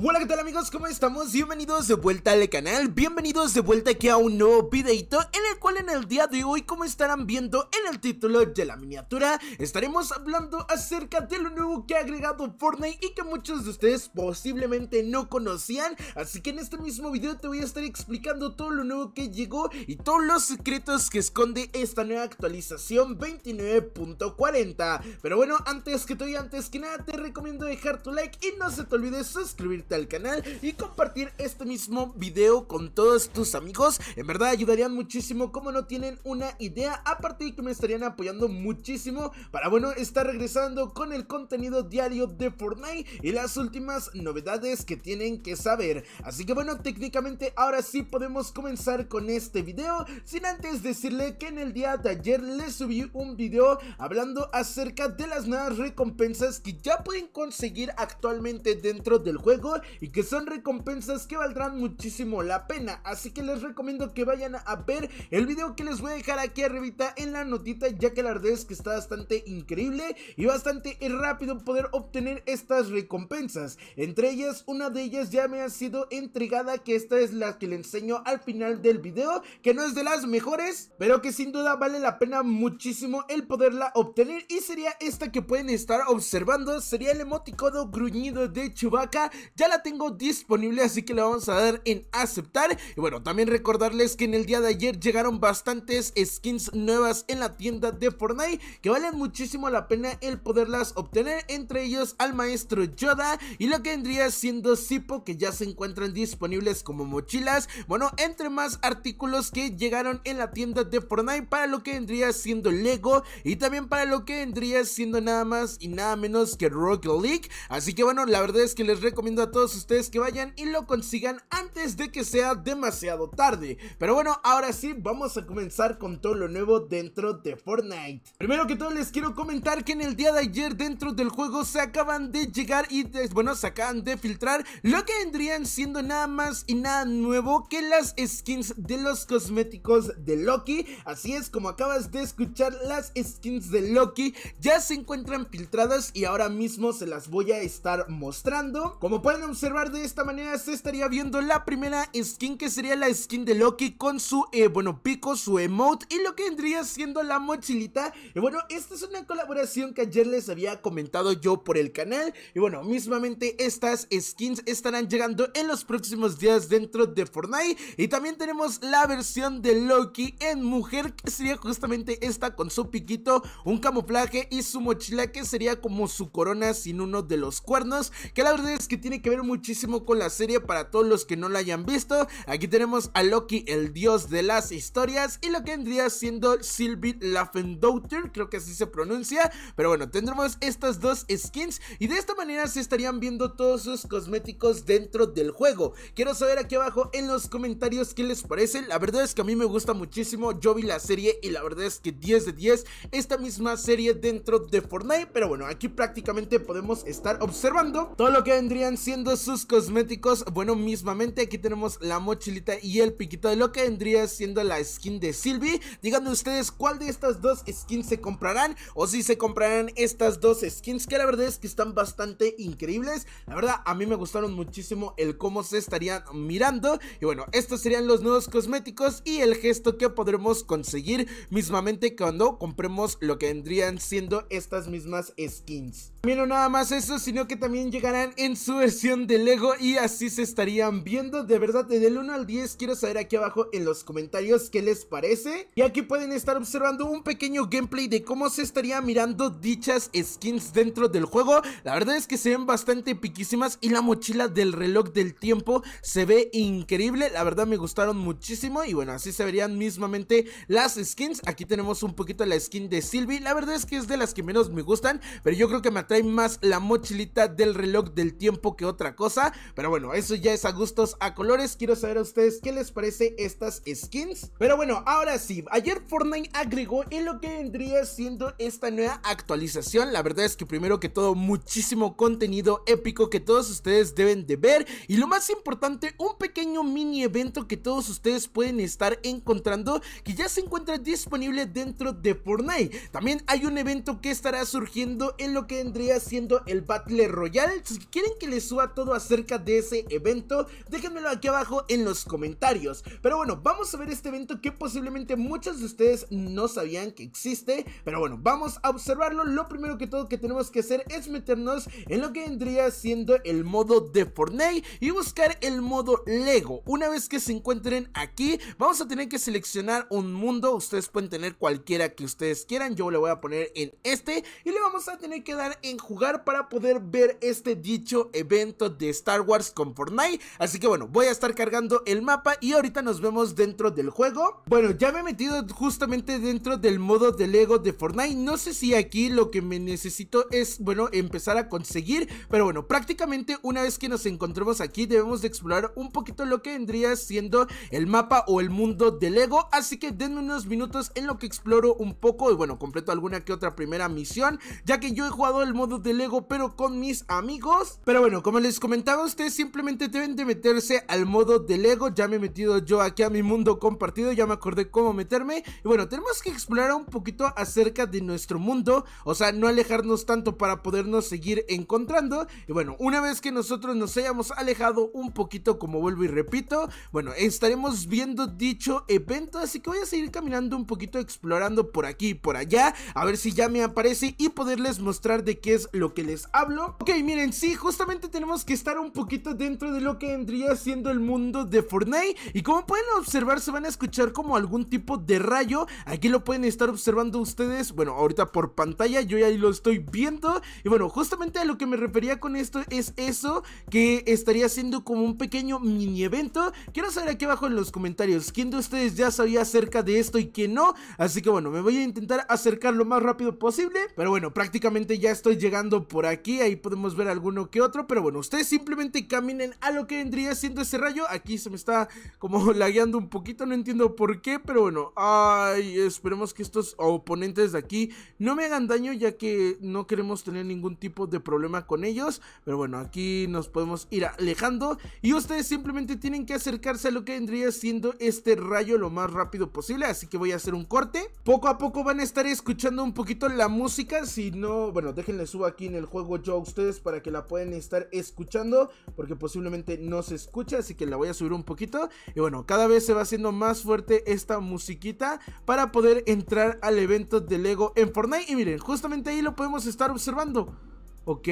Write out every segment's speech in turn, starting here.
Hola, ¿qué tal amigos? ¿Cómo estamos? Bienvenidos de vuelta al canal, bienvenidos de vuelta aquí a un nuevo videito en el cual en el día de hoy, como estarán viendo en el título de la miniatura, estaremos hablando acerca de lo nuevo que ha agregado Fortnite y que muchos de ustedes posiblemente no conocían, así que en este mismo video te voy a estar explicando todo lo nuevo que llegó y todos los secretos que esconde esta nueva actualización 29.40. Pero bueno, antes que todo y antes que nada, te recomiendo dejar tu like y no se te olvide suscribirte al canal y compartir este mismo video con todos tus amigos. En verdad ayudarían muchísimo como no tienen una idea. Aparte de que me estarían apoyando muchísimo para bueno estar regresando con el contenido diario de Fortnite y las últimas novedades que tienen que saber. Así que bueno, técnicamente ahora sí podemos comenzar con este video. Sin antes decirle que en el día de ayer les subí un video hablando acerca de las nuevas recompensas que ya pueden conseguir actualmente dentro del juego y que son recompensas que valdrán muchísimo la pena. Así que les recomiendo que vayan a ver el video que les voy a dejar aquí arribita en la notita, ya que la verdad es que está bastante increíble y bastante rápido poder obtener estas recompensas. Entre ellas, una de ellas ya me ha sido entregada, que esta es la que le enseño al final del video, que no es de las mejores, pero que sin duda vale la pena muchísimo el poderla obtener y sería esta que pueden estar observando, sería el emoticodo gruñido de Chewbacca, la tengo disponible, así que la vamos a dar en aceptar. Y bueno, también recordarles que en el día de ayer llegaron bastantes skins nuevas en la tienda de Fortnite, que valen muchísimo la pena el poderlas obtener, entre ellos al maestro Yoda y lo que vendría siendo Sipo que ya se encuentran disponibles como mochilas. Bueno, entre más artículos que llegaron en la tienda de Fortnite para lo que vendría siendo Lego y también para lo que vendría siendo nada más y nada menos que Rocket League. Así que bueno, la verdad es que les recomiendo a todos ustedes que vayan y lo consigan antes de que sea demasiado tarde. Pero bueno, ahora sí, vamos a comenzar con todo lo nuevo dentro de Fortnite. Primero que todo les quiero comentar que en el día de ayer dentro del juego se acaban de llegar y bueno, se acaban de filtrar lo que vendrían siendo nada más y nada nuevo que las skins de los cosméticos de Loki. Así es, como acabas de escuchar, las skins de Loki ya se encuentran filtradas y ahora mismo se las voy a estar mostrando. Como pueden observar de esta manera se estaría viendo la primera skin que sería la skin de Loki con su, eh, bueno, pico, su emote y lo que vendría siendo la mochilita y bueno, esta es una colaboración que ayer les había comentado yo por el canal y bueno, mismamente estas skins estarán llegando en los próximos días dentro de Fortnite y también tenemos la versión de Loki en mujer que sería justamente esta con su piquito, un camuflaje y su mochila que sería como su corona sin uno de los cuernos que la verdad es que tiene que ver muchísimo con la serie para todos los que no la hayan visto. Aquí tenemos a Loki, el dios de las historias, y lo que vendría siendo Sylvie Laffendouter, creo que así se pronuncia. Pero bueno, tendremos estas dos skins y de esta manera se estarían viendo todos sus cosméticos dentro del juego. Quiero saber aquí abajo en los comentarios qué les parece. La verdad es que a mí me gusta muchísimo. Yo vi la serie y la verdad es que 10 de 10 esta misma serie dentro de Fortnite. Pero bueno, aquí prácticamente podemos estar observando todo lo que vendrían siendo sus cosméticos. Bueno, mismamente aquí tenemos la mochilita y el piquito de lo que vendría siendo la skin de Sylvie. Díganme ustedes cuál de estas dos skins se comprarán o si se comprarán estas dos skins que la verdad es que están bastante increíbles. La verdad a mí me gustaron muchísimo el cómo se estarían mirando. Y bueno, estos serían los nuevos cosméticos y el gesto que podremos conseguir mismamente cuando compremos lo que vendrían siendo estas mismas skins. Miren, nada más eso, sino que también llegarán en su versión de Lego y así se estarían viendo. De verdad, desde el 1 al 10 quiero saber aquí abajo en los comentarios qué les parece. Y aquí pueden estar observando un pequeño gameplay de cómo se estaría mirando dichas skins dentro del juego. La verdad es que se ven bastante piquísimas y la mochila del reloj del tiempo se ve increíble. La verdad me gustaron muchísimo y bueno, así se verían mismamente las skins. Aquí tenemos un poquito la skin de Sylvie. La verdad es que es de las que menos me gustan, pero yo creo que me trae más la mochilita del reloj del tiempo que otra cosa. Pero bueno, eso ya es a gustos, a colores. Quiero saber a ustedes qué les parece estas skins. Pero bueno, ahora sí, ayer Fortnite agregó en lo que vendría siendo esta nueva actualización. La verdad es que primero que todo, muchísimo contenido épico que todos ustedes deben de ver. Y lo más importante, un pequeño mini evento que todos ustedes pueden estar encontrando que ya se encuentra disponible dentro de Fortnite. También hay un evento que estará surgiendo en lo que vendría siendo el Battle Royale. Si quieren que les suba todo acerca de ese evento, déjenmelo aquí abajo en los comentarios. Pero bueno, vamos a ver este evento que posiblemente muchos de ustedes no sabían que existe. Pero bueno, vamos a observarlo. Lo primero que todo que tenemos que hacer es meternos en lo que vendría siendo el modo de Fortnite y buscar el modo Lego. Una vez que se encuentren aquí, vamos a tener que seleccionar un mundo. Ustedes pueden tener cualquiera que ustedes quieran. Yo le voy a poner en este y le vamos a tener que dar jugar para poder ver este dicho evento de Star Wars con Fortnite. Así que bueno, voy a estar cargando el mapa y ahorita nos vemos dentro del juego. Bueno, ya me he metido justamente dentro del modo de Lego de Fortnite. No sé si aquí lo que me necesito es, bueno, empezar a conseguir. Pero bueno, prácticamente una vez que nos encontremos aquí debemos de explorar un poquito lo que vendría siendo el mapa o el mundo de Lego. Así que denme unos minutos en lo que exploro un poco y bueno, completo alguna que otra primera misión. Ya que yo he jugado el modo de Lego pero con mis amigos. Pero bueno, como les comentaba, ustedes simplemente deben de meterse al modo de Lego. Ya me he metido yo aquí a mi mundo compartido, ya me acordé cómo meterme. Y bueno, tenemos que explorar un poquito acerca de nuestro mundo, o sea, no alejarnos tanto para podernos seguir encontrando. Y bueno, una vez que nosotros nos hayamos alejado un poquito, como vuelvo y repito, bueno, estaremos viendo dicho evento, así que voy a seguir caminando un poquito explorando por aquí y por allá, a ver si ya me aparece y poderles mostrar de qué es lo que les hablo. Ok, miren, sí, justamente tenemos que estar un poquito dentro de lo que vendría siendo el mundo de Fortnite. Y como pueden observar, se van a escuchar como algún tipo de rayo. Aquí lo pueden estar observando ustedes, bueno, ahorita por pantalla, yo ya lo estoy viendo. Y bueno, justamente a lo que me refería con esto es eso, que estaría siendo como un pequeño mini evento. Quiero saber aquí abajo en los comentarios quién de ustedes ya sabía acerca de esto y quién no. Así que bueno, me voy a intentar acercar lo más rápido posible. Pero bueno, prácticamente ya estoy llegando por aquí, ahí podemos ver alguno que otro, pero bueno, ustedes simplemente caminen a lo que vendría siendo ese rayo, aquí se me está como lagueando un poquito, no entiendo por qué, pero bueno, ay, esperemos que estos oponentes de aquí no me hagan daño ya que no queremos tener ningún tipo de problema con ellos, pero bueno, aquí nos podemos ir alejando y ustedes simplemente tienen que acercarse a lo que vendría siendo este rayo lo más rápido posible, así que voy a hacer un corte, poco a poco van a estar escuchando un poquito la música, si no, bueno, déjenles suba aquí en el juego yo a ustedes para que la Pueden estar escuchando, porque posiblemente no se escucha, así que la voy a subir un poquito. Y bueno, cada vez se va haciendo más fuerte esta musiquita para poder entrar al evento de Lego en Fortnite. Y miren, justamente ahí lo podemos estar observando. Ok,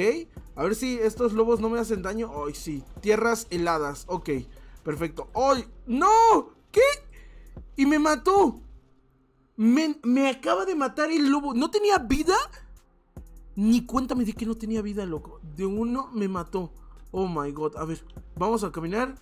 a ver si estos lobos no me hacen daño. Ay, sí, tierras heladas, ok, perfecto. ¡Ay, no! ¿Qué? Y me mató. Me, me acaba de matar el lobo. ¿No tenía vida? Ni cuéntame de que no tenía vida, loco. De uno me mató. Oh my god. A ver, vamos a caminar.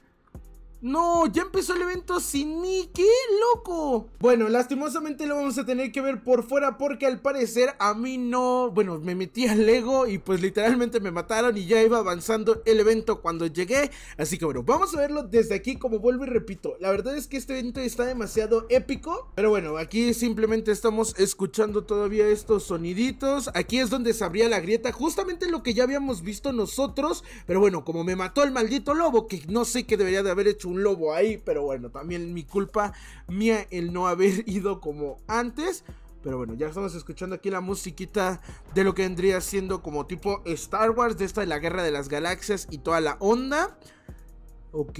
No, ya empezó el evento sin mí, qué loco. Bueno, lastimosamente lo vamos a tener que ver por fuera porque al parecer a mí no, bueno, me metí al Lego y pues literalmente me mataron y ya iba avanzando el evento cuando llegué. Así que bueno, vamos a verlo desde aquí como vuelvo y repito. La verdad es que este evento está demasiado épico, pero bueno, aquí simplemente estamos escuchando todavía estos soniditos. Aquí es donde se abría la grieta, justamente lo que ya habíamos visto nosotros, pero bueno, como me mató el maldito lobo, que no sé qué debería de haber hecho un lobo ahí, pero bueno, también mi culpa mía el no haber ido como antes. Pero bueno, ya estamos escuchando aquí la musiquita de lo que vendría siendo como tipo Star Wars, de esta de la Guerra de las Galaxias y toda la onda. Ok.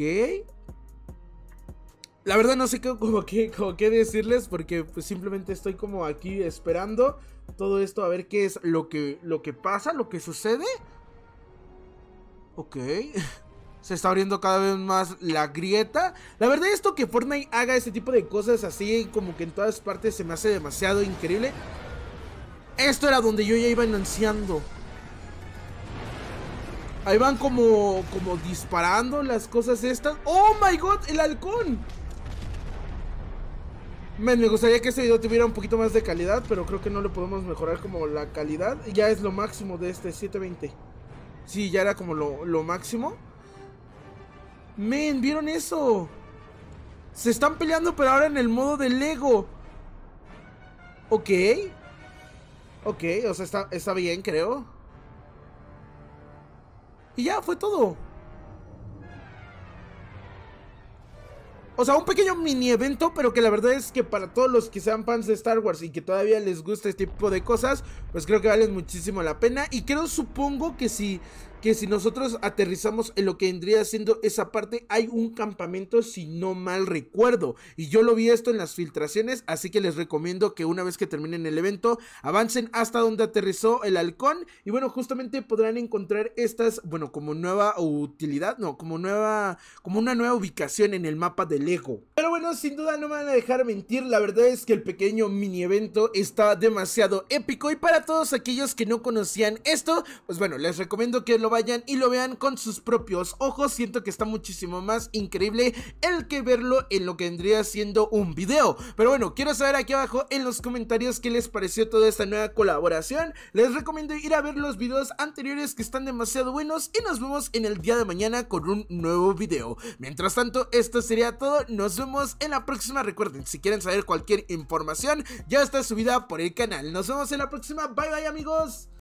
La verdad no sé qué, como qué, como qué decirles porque pues simplemente estoy como aquí esperando todo esto a ver qué es lo que, lo que pasa, lo que sucede. Ok. se está abriendo cada vez más la grieta. La verdad esto que Fortnite haga este tipo de cosas así como que en todas partes se me hace demasiado increíble. Esto era donde yo ya iba enunciando. Ahí van como, como disparando las cosas estas. ¡Oh, my God! ¡El halcón! me gustaría que este video tuviera un poquito más de calidad, pero creo que no lo podemos mejorar como la calidad. Ya es lo máximo de este 720. Sí, ya era como lo máximo. Men, ¿vieron eso? Se están peleando, pero ahora en el modo de Lego. Ok. Ok, o sea, está, está bien, creo. Y ya, fue todo. O sea, un pequeño mini evento, pero que la verdad es que para todos los que sean fans de Star Wars y que todavía les gusta este tipo de cosas, pues creo que valen muchísimo la pena. Y creo, supongo que si que si nosotros aterrizamos en lo que vendría siendo esa parte, hay un campamento, si no mal recuerdo. Y yo lo vi esto en las filtraciones, así que les recomiendo que una vez que terminen el evento, avancen hasta donde aterrizó el halcón. Y bueno, justamente podrán encontrar estas, bueno, como nueva utilidad, no, como nueva, como una nueva ubicación en el mapa de Lego. Pero bueno, sin duda no me van a dejar mentir, la verdad es que el pequeño mini evento está demasiado épico. Y para todos aquellos que no conocían esto, pues bueno, les recomiendo que lo vayan y lo vean con sus propios ojos. Siento que está muchísimo más increíble el que verlo en lo que vendría siendo un video. Pero bueno, quiero saber aquí abajo en los comentarios qué les pareció toda esta nueva colaboración. Les recomiendo ir a ver los videos anteriores que están demasiado buenos y nos vemos en el día de mañana con un nuevo video. Mientras tanto, esto sería todo. Nos vemos en la próxima. Recuerden, si quieren saber cualquier información, ya está subida por el canal. Nos vemos en la próxima. Bye bye amigos.